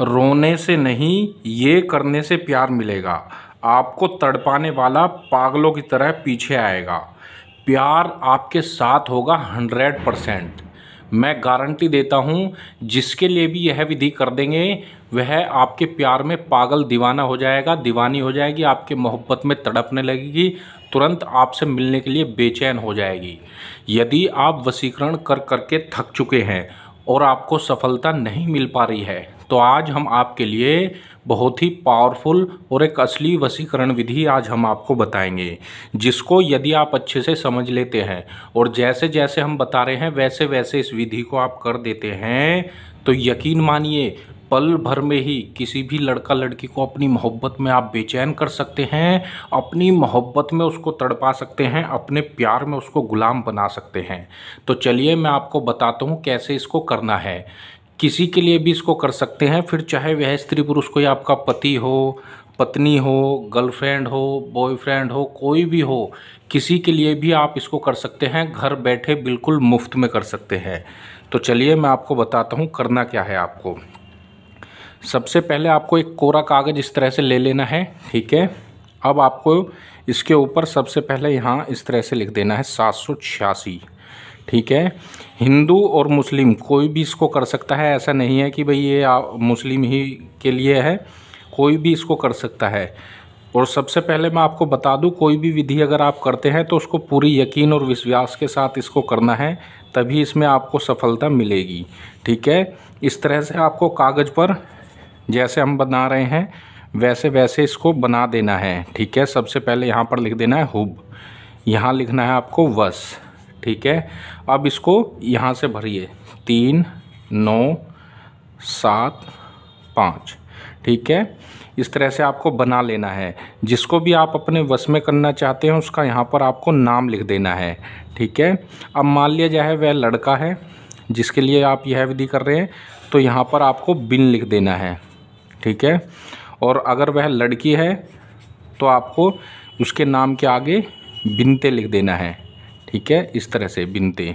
रोने से नहीं ये करने से प्यार मिलेगा आपको तड़पाने वाला पागलों की तरह पीछे आएगा प्यार आपके साथ होगा हंड्रेड परसेंट मैं गारंटी देता हूँ जिसके लिए भी यह विधि कर देंगे वह आपके प्यार में पागल दीवाना हो जाएगा दीवानी हो जाएगी आपके मोहब्बत में तड़पने लगेगी तुरंत आपसे मिलने के लिए बेचैन हो जाएगी यदि आप वसीकरण कर करके थक चुके हैं और आपको सफलता नहीं मिल पा रही है तो आज हम आपके लिए बहुत ही पावरफुल और एक असली वसीकरण विधि आज हम आपको बताएंगे जिसको यदि आप अच्छे से समझ लेते हैं और जैसे जैसे हम बता रहे हैं वैसे वैसे इस विधि को आप कर देते हैं तो यकीन मानिए पल भर में ही किसी भी लड़का लड़की को अपनी मोहब्बत में आप बेचैन कर सकते हैं अपनी मोहब्बत में उसको तड़पा सकते हैं अपने प्यार में उसको गुलाम बना सकते हैं तो चलिए मैं आपको बताता हूँ कैसे इसको करना है किसी के लिए भी इसको कर सकते हैं फिर चाहे वह स्त्री पुरुष कोई आपका पति हो पत्नी हो गर्लफ्रेंड हो बॉयफ्रेंड हो कोई भी हो किसी के लिए भी आप इसको कर सकते हैं घर बैठे बिल्कुल मुफ्त में कर सकते हैं तो चलिए मैं आपको बताता हूँ करना क्या है आपको सबसे पहले आपको एक कोरा कागज़ इस तरह से ले लेना है ठीक है अब आपको इसके ऊपर सबसे पहले यहाँ इस तरह से लिख देना है सात सौ छियासी ठीक है हिंदू और मुस्लिम कोई भी इसको कर सकता है ऐसा नहीं है कि भाई ये मुस्लिम ही के लिए है कोई भी इसको कर सकता है और सबसे पहले मैं आपको बता दूं कोई भी विधि अगर आप करते हैं तो उसको पूरी यकीन और विश्वास के साथ इसको करना है तभी इसमें आपको सफलता मिलेगी ठीक है इस तरह से आपको कागज़ पर जैसे हम बना रहे हैं वैसे वैसे इसको बना देना है ठीक है सबसे पहले यहाँ पर लिख देना है हुब यहाँ लिखना है आपको वस ठीक है अब इसको यहाँ से भरिए तीन नौ सात पाँच ठीक है इस तरह से आपको बना लेना है जिसको भी आप अपने वश में करना चाहते हैं उसका यहाँ पर आपको नाम लिख देना है ठीक है अब मान लिया जाए वह लड़का है जिसके लिए आप यह विधि कर रहे हैं तो यहाँ पर आपको बिन लिख देना है ठीक है और अगर वह लड़की है तो आपको उसके नाम के आगे बिनते लिख देना है ठीक है इस तरह से बिनते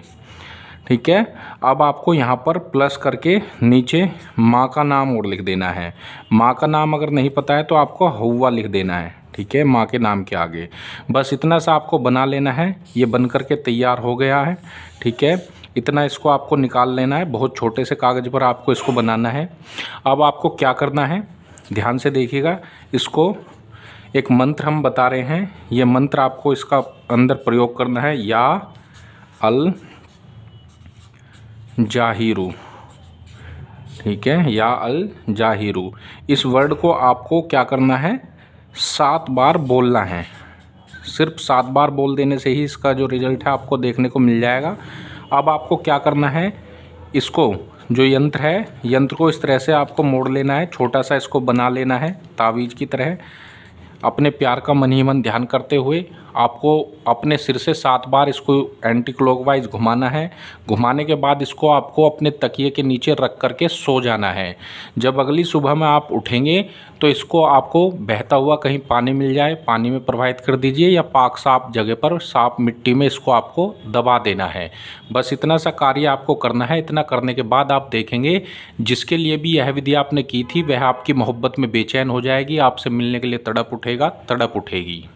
ठीक है अब आपको यहाँ पर प्लस करके नीचे माँ का नाम और लिख देना है माँ का नाम अगर नहीं पता है तो आपको हवा लिख देना है ठीक है माँ के नाम के आगे बस इतना सा आपको बना लेना है ये बन करके तैयार हो गया है ठीक है इतना इसको आपको निकाल लेना है बहुत छोटे से कागज़ पर आपको इसको बनाना है अब आपको क्या करना है ध्यान से देखिएगा इसको एक मंत्र हम बता रहे हैं ये मंत्र आपको इसका अंदर प्रयोग करना है या अल जाहिरू ठीक है या अल जाहिरू इस वर्ड को आपको क्या करना है सात बार बोलना है सिर्फ सात बार बोल देने से ही इसका जो रिजल्ट है आपको देखने को मिल जाएगा अब आपको क्या करना है इसको जो यंत्र है यंत्र को इस तरह से आपको मोड़ लेना है छोटा सा इसको बना लेना है तावीज की तरह अपने प्यार का मन ही मन ध्यान करते हुए आपको अपने सिर से सात बार इसको एंटी क्लॉकवाइज घुमाना है घुमाने के बाद इसको आपको अपने तकिए के नीचे रख करके सो जाना है जब अगली सुबह में आप उठेंगे तो इसको आपको बहता हुआ कहीं पानी मिल जाए पानी में प्रवाहित कर दीजिए या पाक साफ जगह पर साफ मिट्टी में इसको आपको दबा देना है बस इतना सा कार्य आपको करना है इतना करने के बाद आप देखेंगे जिसके लिए भी यह विधि आपने की थी वह आपकी मोहब्बत में बेचैन हो जाएगी आपसे मिलने के लिए तड़प उठेगा तड़प उठेगी